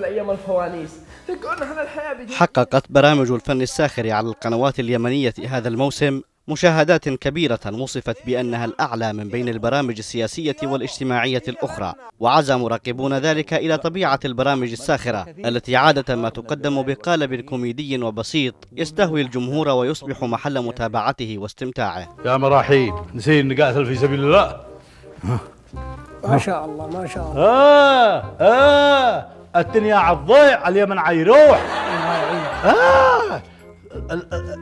لايام الفوانيس، الحياه حققت برامج الفن الساخر على القنوات اليمنيه هذا الموسم مشاهدات كبيرة وصفت بأنها الأعلى من بين البرامج السياسية والاجتماعية الأخرى وعزى مراقبون ذلك إلى طبيعة البرامج الساخرة التي عادة ما تقدم بقالب كوميدي وبسيط يستهوي الجمهور ويصبح محل متابعته واستمتاعه يا مراحيل نسينا نقاتل في سبيل الله ما شاء الله ما شاء الله اه اه الدنيا على الضيع على اليمن عيروح اه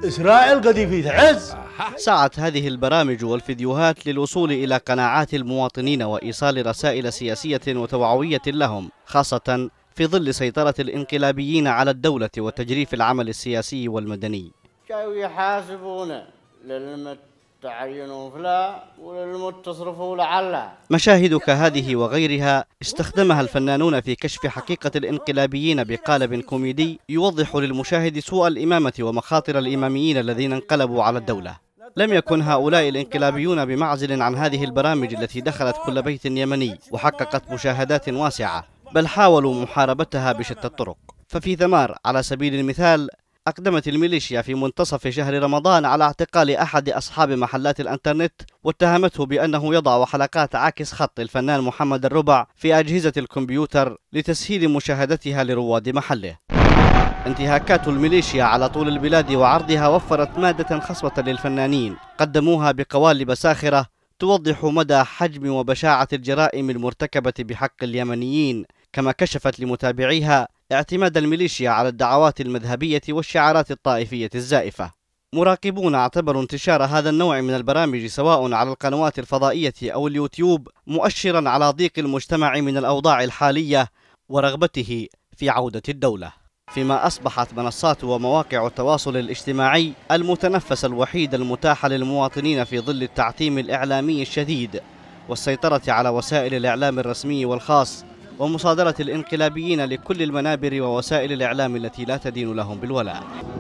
اسرائيل قد في عز سعت هذه البرامج والفيديوهات للوصول الى قناعات المواطنين وايصال رسائل سياسيه وتوعويه لهم خاصه في ظل سيطره الانقلابيين على الدوله وتجريف العمل السياسي والمدني كانوا يحاسبونا لما تعينوا فلا مشاهدك هذه وغيرها استخدمها الفنانون في كشف حقيقة الانقلابيين بقالب كوميدي يوضح للمشاهد سوء الإمامة ومخاطر الإماميين الذين انقلبوا على الدولة لم يكن هؤلاء الانقلابيون بمعزل عن هذه البرامج التي دخلت كل بيت يمني وحققت مشاهدات واسعة بل حاولوا محاربتها بشتى الطرق ففي ثمار على سبيل المثال أقدمت الميليشيا في منتصف شهر رمضان على اعتقال أحد أصحاب محلات الأنترنت واتهمته بأنه يضع حلقات عاكس خط الفنان محمد الربع في أجهزة الكمبيوتر لتسهيل مشاهدتها لرواد محله انتهاكات الميليشيا على طول البلاد وعرضها وفرت مادة خصبة للفنانين قدموها بقوالب ساخرة توضح مدى حجم وبشاعة الجرائم المرتكبة بحق اليمنيين كما كشفت لمتابعيها اعتماد الميليشيا على الدعوات المذهبية والشعارات الطائفية الزائفة مراقبون اعتبروا انتشار هذا النوع من البرامج سواء على القنوات الفضائية أو اليوتيوب مؤشرا على ضيق المجتمع من الأوضاع الحالية ورغبته في عودة الدولة فيما أصبحت منصات ومواقع التواصل الاجتماعي المتنفس الوحيد المتاح للمواطنين في ظل التعتيم الإعلامي الشديد والسيطرة على وسائل الإعلام الرسمي والخاص ومصادرة الانقلابيين لكل المنابر ووسائل الإعلام التي لا تدين لهم بالولاء